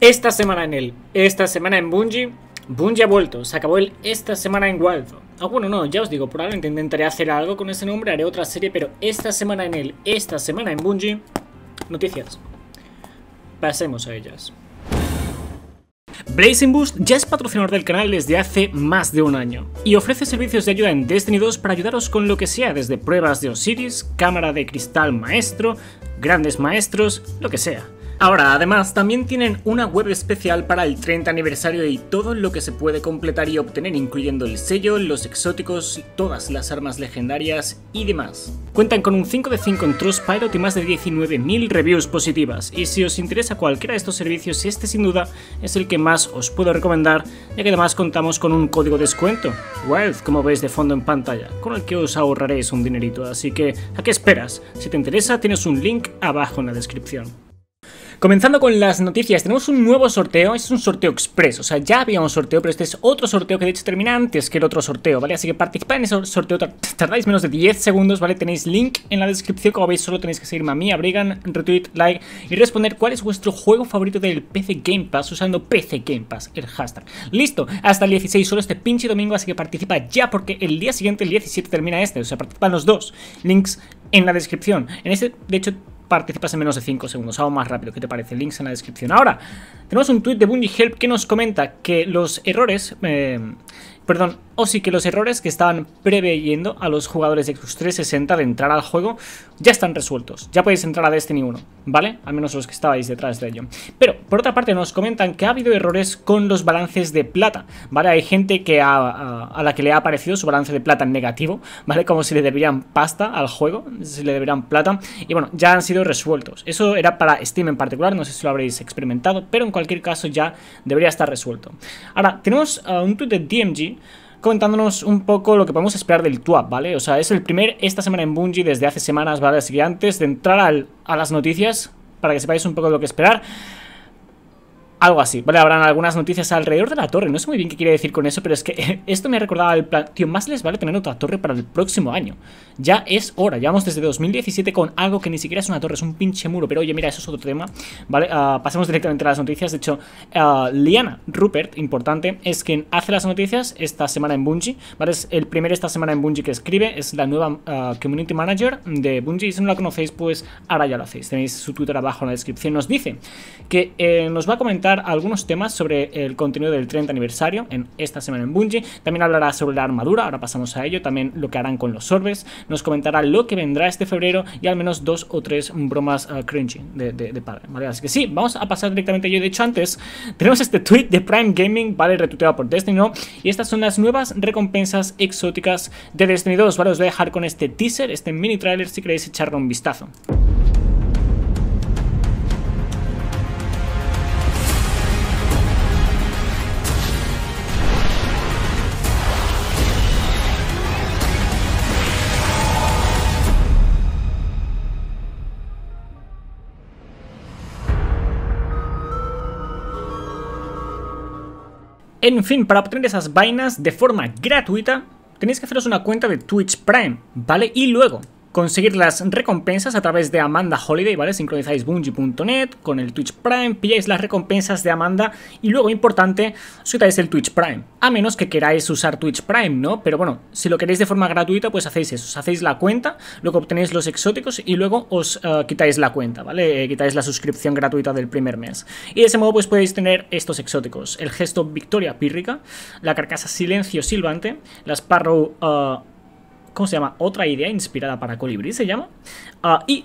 Esta semana en él, esta semana en Bungie, Bungie ha vuelto, se acabó el esta semana en Wild. Ah, bueno, no, ya os digo, probablemente intentaré hacer algo con ese nombre, haré otra serie, pero esta semana en él, esta semana en Bungie, noticias. Pasemos a ellas. Blazing Boost ya es patrocinador del canal desde hace más de un año y ofrece servicios de ayuda en Destiny 2 para ayudaros con lo que sea, desde pruebas de Osiris, cámara de cristal maestro, grandes maestros, lo que sea. Ahora, además, también tienen una web especial para el 30 aniversario y todo lo que se puede completar y obtener, incluyendo el sello, los exóticos, todas las armas legendarias y demás. Cuentan con un 5 de 5 en Trustpilot y más de 19.000 reviews positivas, y si os interesa cualquiera de estos servicios, este sin duda es el que más os puedo recomendar, ya que además contamos con un código descuento, WEALTH, como veis de fondo en pantalla, con el que os ahorraréis un dinerito, así que ¿a qué esperas? Si te interesa, tienes un link abajo en la descripción. Comenzando con las noticias, tenemos un nuevo sorteo, este es un sorteo express, o sea, ya había un sorteo, pero este es otro sorteo que de hecho termina antes que el otro sorteo, ¿vale? Así que participad en ese sorteo, tardáis menos de 10 segundos, ¿vale? Tenéis link en la descripción, como veis solo tenéis que seguirme a mí, abrigan retweet, like y responder cuál es vuestro juego favorito del PC Game Pass usando PC Game Pass, el hashtag. Listo, hasta el 16 solo este pinche domingo, así que participa ya porque el día siguiente, el 17, termina este, o sea, participan los dos. Links en la descripción. En este, de hecho, participas en menos de 5 segundos, algo más rápido. ¿Qué te parece? Links en la descripción. Ahora, tenemos un tweet de Bundy Help que nos comenta que los errores... Eh, perdón, o sí que los errores que estaban preveyendo a los jugadores de Xbox 360 de entrar al juego ya están resueltos. Ya podéis entrar a Destiny 1, ¿vale? Al menos los que estabais detrás de ello. Pero, por otra parte, nos comentan que ha habido errores con los balances de plata, ¿vale? Hay gente que a, la que le ha aparecido su balance de plata negativo, ¿vale? Como si le deberían pasta al juego, si le deberían plata. Y bueno, ya han sido resueltos. Eso era para Steam en particular, no sé si lo habréis experimentado, pero en cualquier caso ya debería estar resuelto. Ahora, tenemos un tweet de DMG comentándonos un poco lo que podemos esperar del TWAP, ¿vale? O sea, es el primer esta semana en Bungie desde hace semanas, ¿vale? Así que antes de entrar a las noticias, para que sepáis un poco de lo que esperar, algo así, ¿vale? Habrán algunas noticias alrededor de la torre. No sé muy bien qué quiere decir con eso, pero es que esto me ha recordado el plan... Tío, más les vale tener otra torre para el próximo año. Ya es hora. Llevamos desde 2017 con algo que ni siquiera es una torre, es un pinche muro. Pero oye, mira, eso es otro tema, ¿vale? Ah, pasemos directamente a las noticias. De hecho, ah, Liana Rupert, importante, es quien hace las noticias esta semana en Bungie, ¿vale? Es el primer esta semana en Bungie que escribe. Es la nueva ah, Community Manager de Bungie. Si no la conocéis, pues ahora ya lo hacéis. Tenéis su Twitter abajo en la descripción. Nos dice que eh, nos va a comentar algunos temas sobre el contenido del 30 aniversario en esta semana en Bungie. También hablará sobre la armadura, ahora pasamos a ello, también lo que harán con los orbes, nos comentará lo que vendrá este febrero y al menos dos o tres bromas ah, cringy de, padre, ¿vale? Así que sí, vamos a pasar directamente yo. De hecho, antes tenemos este tweet de Prime Gaming, ¿vale? Retuiteado por Destiny, ¿no? Y estas son las nuevas recompensas exóticas de Destiny 2, ¿vale? Os voy a dejar con este teaser, este mini trailer, si queréis echarle un vistazo. En fin, para obtener esas vainas de forma gratuita, tenéis que haceros una cuenta de Twitch Prime, ¿vale? Y luego, conseguir las recompensas a través de Amanda Holiday, ¿vale? Sincronizáis Bungie.net con el Twitch Prime, pilláis las recompensas de Amanda y luego, importante, soltáis el Twitch Prime. A menos que queráis usar Twitch Prime, ¿no? Pero bueno, si lo queréis de forma gratuita, pues hacéis eso. Os hacéis la cuenta, luego obtenéis los exóticos y luego os eh, quitáis la cuenta, ¿vale? Eh, quitáis la suscripción gratuita del primer mes. Y de ese modo, pues podéis tener estos exóticos. El gesto Victoria Pírrica, la carcasa Silencio Silvante, la Sparrow... Eh, ¿Cómo se llama? Otra idea inspirada para colibrí, se llama. Ah, y,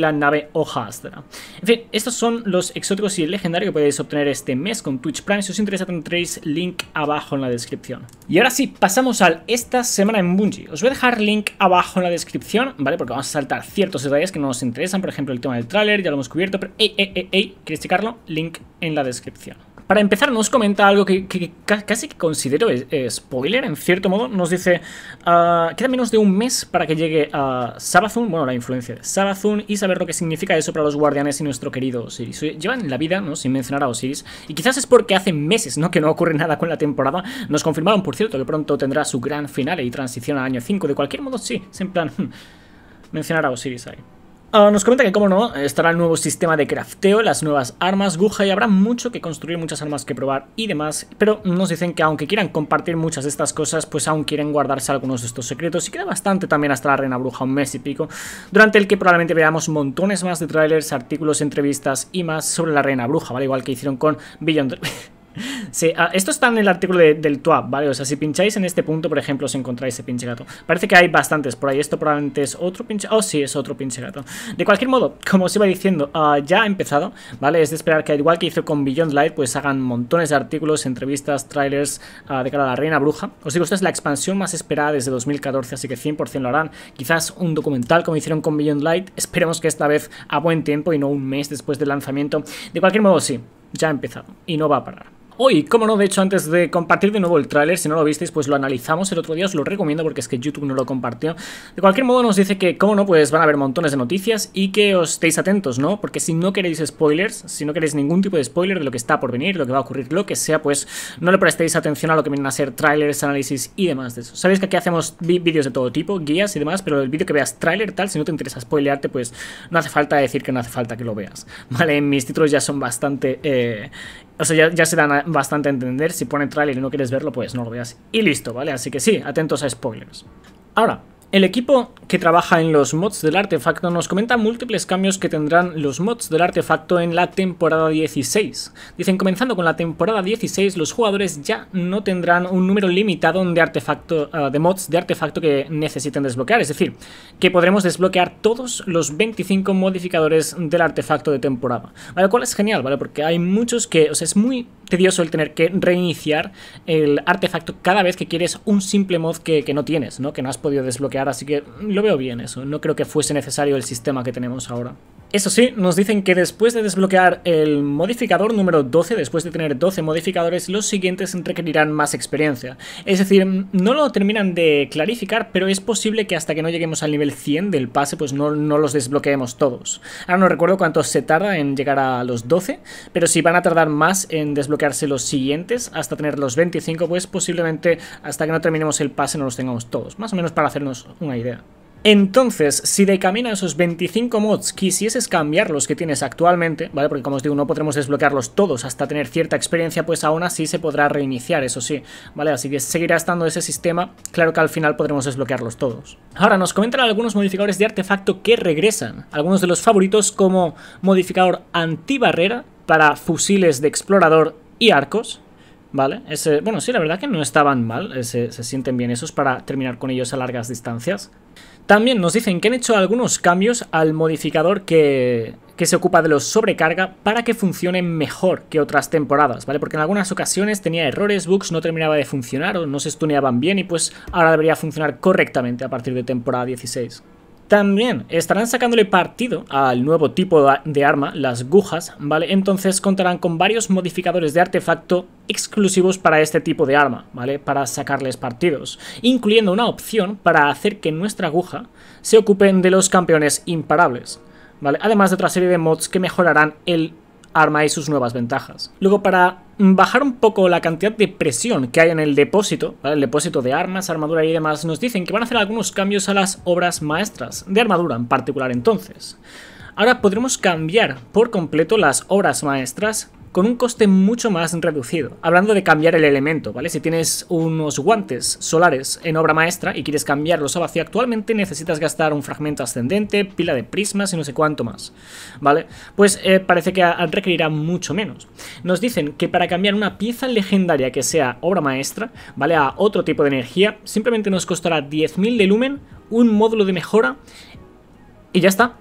la nave Ojastra. En fin, estos son los exóticos y el legendario que podéis obtener este mes con Twitch Prime. Si os interesa, tendréis link abajo en la descripción. Y ahora sí, pasamos al esta semana en Bungie. Os voy a dejar link abajo en la descripción, ¿vale? Porque vamos a saltar ciertos detalles que no nos interesan. Por ejemplo, el tema del tráiler, ya lo hemos cubierto. Pero, ey, ey, ey, ey, ¿queréis checarlo? Link en la descripción. Para empezar, nos comenta algo que, casi que considero eh, eh, spoiler, en cierto modo. Nos dice, ah, queda menos de un mes para que llegue a Sabazun, bueno, la influencia de Sabazun, y saber lo que significa eso para los guardianes y nuestro querido Osiris. Llevan la vida, ¿no? Sin mencionar a Osiris. Y quizás es porque hace meses, ¿no? Que no ocurre nada con la temporada. Nos confirmaron, por cierto, que pronto tendrá su gran final y transición al año 5. De cualquier modo, sí, es en plan... mencionar a Osiris ahí. Ah, nos comenta que, como no, estará el nuevo sistema de crafteo, las nuevas armas, Guja, y habrá mucho que construir, muchas armas que probar y demás. Pero nos dicen que, aunque quieran compartir muchas de estas cosas, pues aún quieren guardarse algunos de estos secretos. Y queda bastante también hasta la Reina Bruja, un mes y pico, durante el que probablemente veamos montones más de trailers, artículos, entrevistas y más sobre la Reina Bruja, ¿vale? Igual que hicieron con Beyond. sí, ah, esto está en el artículo del TWAP, ¿vale? O sea, si pincháis en este punto, por ejemplo, os encontráis ese pinche gato. Parece que hay bastantes por ahí. Esto probablemente es otro pinche... Oh, sí, es otro pinche gato. De cualquier modo, como os iba diciendo, ah, ya ha empezado, ¿vale? Es de esperar que, al igual que hizo con Beyond Light, pues hagan montones de artículos, entrevistas, trailers ah, de cara a la Reina Bruja. Os digo, esta es la expansión más esperada desde 2014, así que 100% lo harán. Quizás un documental como hicieron con Beyond Light. Esperemos que esta vez a buen tiempo y no un mes después del lanzamiento. De cualquier modo, sí, ya ha empezado y no va a parar. Hoy, como no, de hecho, antes de compartir de nuevo el tráiler, si no lo visteis, pues lo analizamos el otro día, os lo recomiendo porque es que YouTube no lo compartió. De cualquier modo, nos dice que, como no, pues van a haber montones de noticias y que os estéis atentos, ¿no? Porque si no queréis spoilers, si no queréis ningún tipo de spoiler de lo que está por venir, lo que va a ocurrir, lo que sea, pues no le prestéis atención a lo que vienen a ser tráilers, análisis y demás de eso. Sabéis que aquí hacemos vídeos de todo tipo, guías y demás, pero el vídeo que veas tráiler tal, si no te interesa spoilearte, pues no hace falta decir que no hace falta que lo veas. Vale, mis títulos ya son bastante eh, o sea, ya, se dan bastante a entender. Si pone trailer y no quieres verlo, pues no lo veas. Y listo, ¿vale? Así que sí, atentos a spoilers. Ahora, el equipo que trabaja en los mods del artefacto, nos comenta múltiples cambios que tendrán los mods del artefacto en la temporada 16. Dicen, comenzando con la temporada 16, los jugadores ya no tendrán un número limitado de, artefacto, ah, de mods de artefacto que necesiten desbloquear, es decir, que podremos desbloquear todos los 25 modificadores del artefacto de temporada, lo cual es genial, ¿vale? Porque hay muchos que, es muy tedioso el tener que reiniciar el artefacto cada vez que quieres un simple mod que, que no tienes, ¿no? Que no has podido desbloquear, así que veo bien eso, no creo que fuese necesario el sistema que tenemos ahora. Eso sí, nos dicen que después de desbloquear el modificador número 12, después de tener 12 modificadores, los siguientes requerirán más experiencia. Es decir, no lo terminan de clarificar, pero es posible que hasta que no lleguemos al nivel 100 del pase, pues no, no los desbloqueemos todos. Ahora no recuerdo cuánto se tarda en llegar a los 12, pero si van a tardar más en desbloquearse los siguientes, hasta tener los 25, pues posiblemente hasta que no terminemos el pase no los tengamos todos. Más o menos para hacernos una idea. Entonces, si de camino a esos 25 mods quisieses cambiar los que tienes actualmente, ¿vale? Porque como os digo, no podremos desbloquearlos todos hasta tener cierta experiencia, pues aún así se podrá reiniciar, eso sí, ¿vale? Así que seguirá estando ese sistema, claro que al final podremos desbloquearlos todos. Ahora, nos comentan algunos modificadores de artefacto que regresan, algunos de los favoritos como modificador antibarrera para fusiles de explorador y arcos, ¿Vale? bueno, sí, la verdad que no estaban mal, eh, se sienten bien esos para terminar con ellos a largas distancias. También nos dicen que han hecho algunos cambios al modificador que, que se ocupa de los sobrecarga para que funcione mejor que otras temporadas, ¿vale? Porque en algunas ocasiones tenía errores, bugs, no terminaba de funcionar o no se stuneaban bien y pues ahora debería funcionar correctamente a partir de temporada 16. También estarán sacándole partido al nuevo tipo de arma, las agujas, ¿vale? Entonces contarán con varios modificadores de artefacto exclusivos para este tipo de arma, ¿vale? Para sacarles partidos, incluyendo una opción para hacer que nuestra aguja se ocupen de los campeones imparables, ¿vale? Además de otra serie de mods que mejorarán el arma y sus nuevas ventajas. Luego, para bajar un poco la cantidad de presión que hay en el depósito, el depósito de armas, armadura y demás, nos dicen que van a hacer algunos cambios a las obras maestras, de armadura en particular entonces. Ahora podremos cambiar por completo las obras maestras con un coste mucho más reducido. Hablando de cambiar el elemento, ¿vale? Si tienes unos guantes solares en obra maestra y quieres cambiarlos a vacío actualmente, necesitas gastar un fragmento ascendente, pila de prismas y no sé cuánto más, ¿vale? Pues eh, parece que requerirá mucho menos. Nos dicen que para cambiar una pieza legendaria que sea obra maestra, ¿vale? A otro tipo de energía, simplemente nos costará 10.000 de lumen, un módulo de mejora y ya está.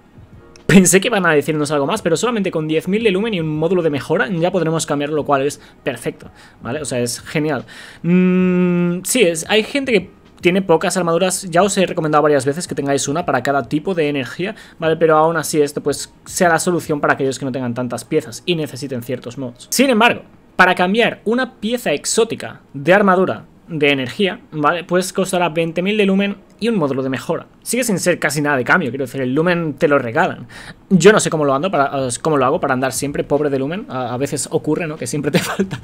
Pensé que van a decirnos algo más, pero solamente con 10.000 de lumen y un módulo de mejora ya podremos cambiar, lo cual es perfecto, ¿vale? O sea, es genial. Mm, sí, es, hay gente que tiene pocas armaduras, ya os he recomendado varias veces que tengáis una para cada tipo de energía, ¿vale? Pero aún así esto pues sea la solución para aquellos que no tengan tantas piezas y necesiten ciertos mods. Sin embargo, para cambiar una pieza exótica de armadura de energía, ¿vale? Pues costará 20.000 de lumen y un módulo de mejora. Sigue sin ser casi nada de cambio, quiero decir, el lumen te lo regalan. Yo no sé cómo lo, ando para, ah, cómo lo hago para andar siempre pobre de lumen, a, veces ocurre, ¿no? Que siempre te falta.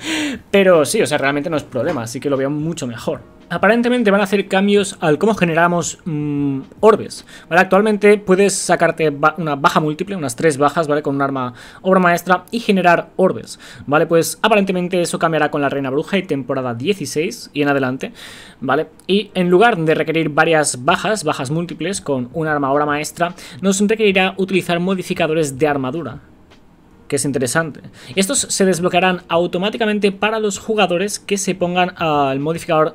Pero sí, o sea, realmente no es problema, así que lo veo mucho mejor aparentemente van a hacer cambios al cómo generamos mm, orbes, Actualmente puedes sacarte una baja múltiple, unas tres bajas, ¿vale? Con un arma obra maestra y generar orbes, ¿vale? Pues aparentemente eso cambiará con la Reina Bruja y temporada 16 y en adelante, ¿vale? Y en lugar de requerir varias bajas, bajas múltiples con un arma obra maestra, nos requerirá utilizar modificadores de armadura, que es interesante. Estos se desbloquearán automáticamente para los jugadores que se pongan al modificador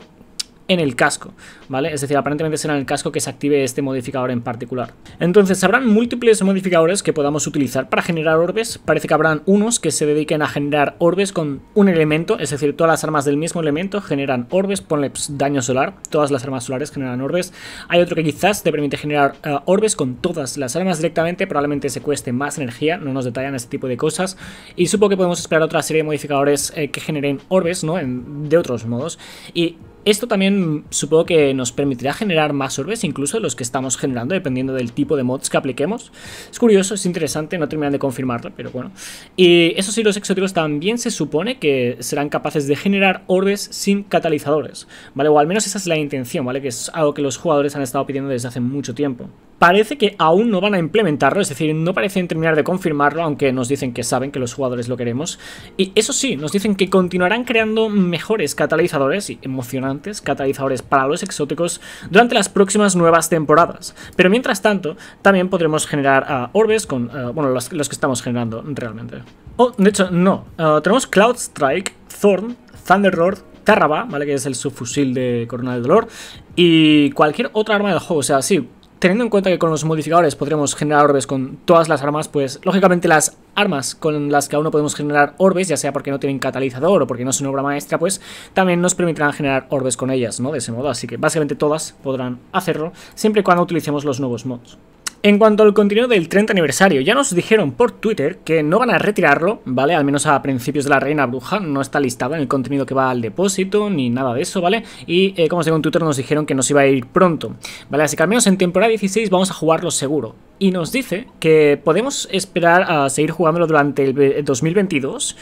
en el casco, ¿vale? Es decir, aparentemente será en el casco que se active este modificador en particular. Entonces, habrán múltiples modificadores que podamos utilizar para generar orbes. Parece que habrán unos que se dediquen a generar orbes con un elemento, es decir, todas las armas del mismo elemento generan orbes, ponle pues, daño solar, todas las armas solares generan orbes. Hay otro que quizás te permite generar eh, orbes con todas las armas directamente, probablemente se cueste más energía, no nos detallan este tipo de cosas. Y supongo que podemos esperar otra serie de modificadores eh, que generen orbes, ¿no? de otros modos. Y esto también supongo que nos permitirá generar más orbes, incluso los que estamos generando, dependiendo del tipo de mods que apliquemos. Es curioso, es interesante, no terminan de confirmarlo, pero bueno. Y eso sí, los exóticos también se supone que serán capaces de generar orbes sin catalizadores, ¿vale? O al menos esa es la intención, ¿vale? Que es algo que los jugadores han estado pidiendo desde hace mucho tiempo. Parece que aún no van a implementarlo, es decir, no parecen terminar de confirmarlo, aunque nos dicen que saben que los jugadores lo queremos. Y eso sí, nos dicen que continuarán creando mejores catalizadores, y emocionando catalizadores para los exóticos durante las próximas nuevas temporadas. Pero mientras tanto, también podremos generar ah, orbes con, ah, bueno, los, que estamos generando realmente. Oh, de hecho, no. Ah, tenemos Cloud Strike, Thorn, Thunderlord, Tarraba, ¿vale? Que es el subfusil de Corona del Dolor. Y cualquier otra arma del juego. O sea, sí, Teniendo en cuenta que con los modificadores podremos generar orbes con todas las armas, pues lógicamente las armas con las que aún no podemos generar orbes, ya sea porque no tienen catalizador o porque no son obra maestra, pues también nos permitirán generar orbes con ellas, ¿no? De ese modo, así que básicamente todas podrán hacerlo, siempre y cuando utilicemos los nuevos mods. En cuanto al contenido del 30 aniversario, ya nos dijeron por Twitter que no van a retirarlo, ¿vale? Al menos a principios de la Reina Bruja, no está listado en el contenido que va al depósito ni nada de eso, ¿vale? Y eh, como según Twitter nos dijeron que nos iba a ir pronto, ¿vale? Así que al menos en temporada 16 vamos a jugarlo seguro. Y nos dice que podemos esperar a seguir jugándolo durante el 2022.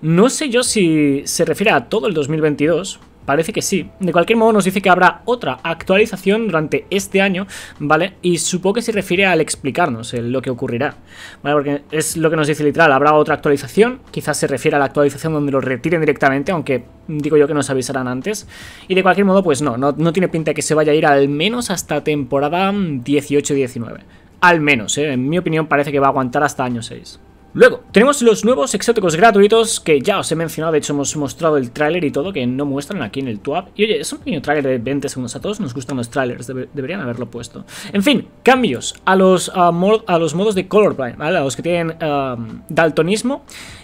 No sé yo si se refiere a todo el 2022, Parece que sí. De cualquier modo nos dice que habrá otra actualización durante este año, ¿vale? Y supongo que se refiere al explicarnos lo que ocurrirá, ¿vale? Porque es lo que nos dice literal, habrá otra actualización, quizás se refiere a la actualización donde lo retiren directamente, aunque digo yo que nos avisarán antes. Y de cualquier modo, pues no, no, tiene pinta que se vaya a ir al menos hasta temporada 18-19. Al menos, ¿eh? en mi opinión parece que va a aguantar hasta año 6. Luego, tenemos los nuevos exóticos gratuitos que ya os he mencionado, de hecho hemos mostrado el tráiler y todo, que no muestran aquí en el TWAP. Y oye, es un pequeño tráiler de 20 segundos a todos, nos gustan los trailers, deberían haberlo puesto. En fin, cambios a los, a, los modos de colorblind, ¿vale? A los que tienen daltonismo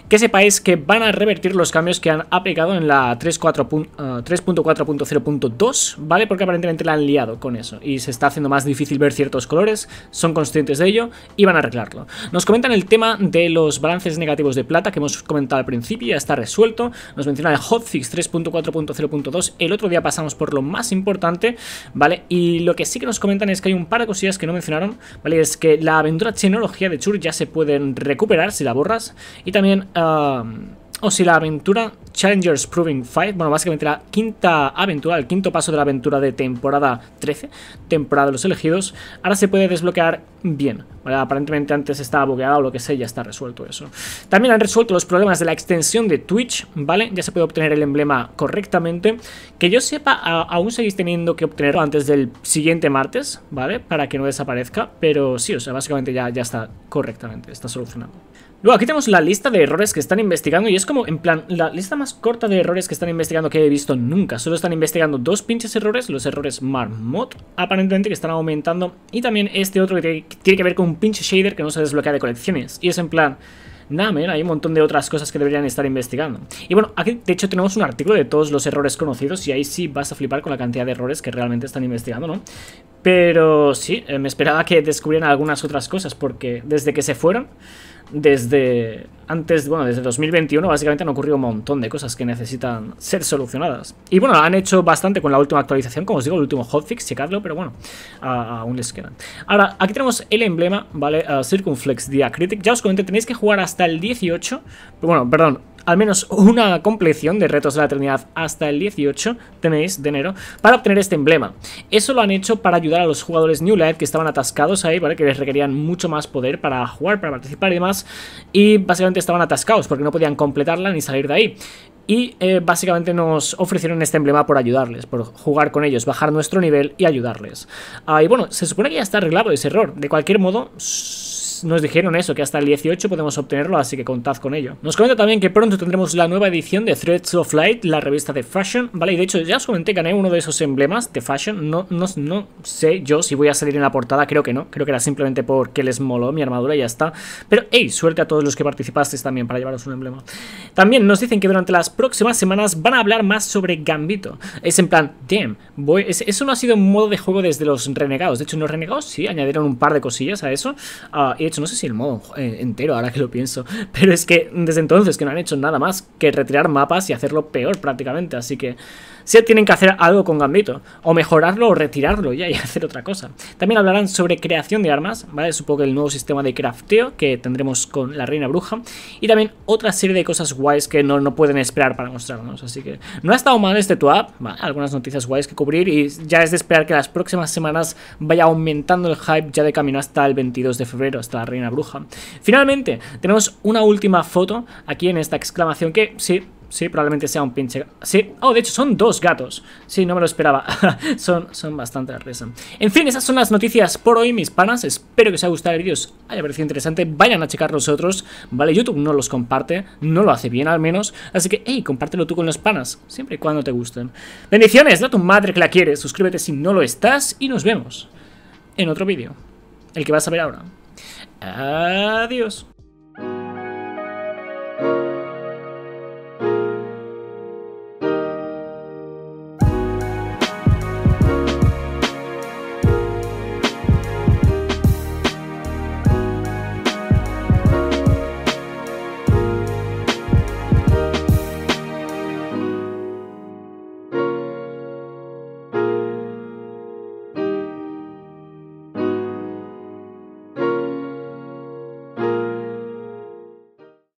que sepáis que van a revertir los cambios que han aplicado en la 3.4.0.2, eh, ¿vale? Porque aparentemente la han liado con eso y se está haciendo más difícil ver ciertos colores, son conscientes de ello y van a arreglarlo. Nos comentan el tema de los balances negativos de plata que hemos comentado al principio, ya está resuelto. Nos menciona el hotfix 3.4.0.2, el otro día pasamos por lo más importante, ¿vale? Y lo que sí que nos comentan es que hay un par de cosillas que no mencionaron, ¿vale? Es que la aventura tecnología de Chur ya se pueden recuperar si la borras y también Um, o si la aventura Challengers Proving Fight, bueno, básicamente la quinta aventura, el quinto paso de la aventura de temporada 13, temporada de los elegidos, ahora se puede desbloquear bien. Aparentemente antes estaba bugueada o lo que sea, ya está resuelto eso. También han resuelto los problemas de la extensión de Twitch, ¿vale? Ya se puede obtener el emblema correctamente. Que yo sepa, aún seguís teniendo que obtenerlo antes del siguiente martes, ¿vale? Para que no desaparezca, pero sí, o sea, básicamente ya, ya está correctamente, está solucionado. Luego aquí tenemos la lista de errores que están investigando y es como, en plan, la lista más corta de errores que están investigando que he visto nunca. Solo están investigando dos pinches errores, los errores Marmot, aparentemente que están aumentando. Y también este otro que tiene que ver con un pinche shader que no se desbloquea de colecciones. Y es en plan, nada, man, hay un montón de otras cosas que deberían estar investigando. Y bueno, aquí de hecho tenemos un artículo de todos los errores conocidos y ahí sí vas a flipar con la cantidad de errores que realmente están investigando, ¿no? Pero sí, eh, me esperaba que descubrieran algunas otras cosas porque desde que se fueron desde antes, bueno, desde 2021 básicamente han ocurrido un montón de cosas que necesitan ser solucionadas. Y bueno, han hecho bastante con la última actualización, como os digo, el último hotfix, checadlo, pero bueno, aún les quedan. Ahora, aquí tenemos el emblema, ¿vale? circunflex Circumflex Diacritic. Ya os comenté, tenéis que jugar hasta el 18, bueno, perdón, al menos una compleción de Retos de la Eternidad hasta el 18 tenéis de enero para obtener este emblema. Eso lo han hecho para ayudar a los jugadores New Life que estaban atascados ahí, ¿vale? Que les requerían mucho más poder para jugar, para participar y demás. Y básicamente estaban atascados porque no podían completarla ni salir de ahí. Y eh, básicamente nos ofrecieron este emblema por ayudarles, por jugar con ellos, bajar nuestro nivel y ayudarles. Ah, y bueno, se supone que ya está arreglado ese error. De cualquier modo, nos, dijeron eso, que hasta el 18 podemos obtenerlo, así que contad con ello. Nos comenta también que pronto tendremos la nueva edición de Threads of Light, la revista de Fashion, ¿vale? Y de hecho ya os comenté, gané uno de esos emblemas de Fashion, no, no, no sé yo si voy a salir en la portada, creo que no, creo que era simplemente porque les moló mi armadura y ya está. Pero, hey, suerte a todos los que participasteis también para llevaros un emblema. También nos dicen que durante las próximas semanas van a hablar más sobre Gambito. Es en plan, damn, voy, eso no ha sido un modo de juego desde los renegados, de hecho en los renegados sí, añadieron un par de cosillas a eso, ah, hecho, no sé si el modo eh, entero, ahora que lo pienso, pero es que desde entonces que no han hecho nada más que retirar mapas y hacerlo peor prácticamente, así que si tienen que hacer algo con Gambito, o mejorarlo o retirarlo ya y hacer otra cosa. También hablarán sobre creación de armas, ¿vale? Supongo que el nuevo sistema de crafteo que tendremos con la Reina Bruja, y también otra serie de cosas guays que no, no pueden esperar para mostrarnos, así que no ha estado mal este tu ¿vale? algunas noticias guays que cubrir y ya es de esperar que las próximas semanas vaya aumentando el hype ya de camino hasta el 22 de febrero, hasta la reina bruja. Finalmente, tenemos una última foto aquí en esta exclamación que, sí, sí, probablemente sea un pinche... Sí, oh, de hecho son dos gatos. Sí, no me lo esperaba. son, son bastante la risa. En fin, esas son las noticias por hoy, mis panas. Espero que os haya gustado el vídeo, os haya parecido interesante. Vayan a checar los otros, ¿vale? YouTube no los comparte, no lo hace bien al menos. Así que, hey, compártelo tú con los panas, siempre y cuando te gusten. Bendiciones, da tu madre que la quieres, suscríbete si no lo estás y nos vemos en otro vídeo. El que vas a ver ahora. Adiós.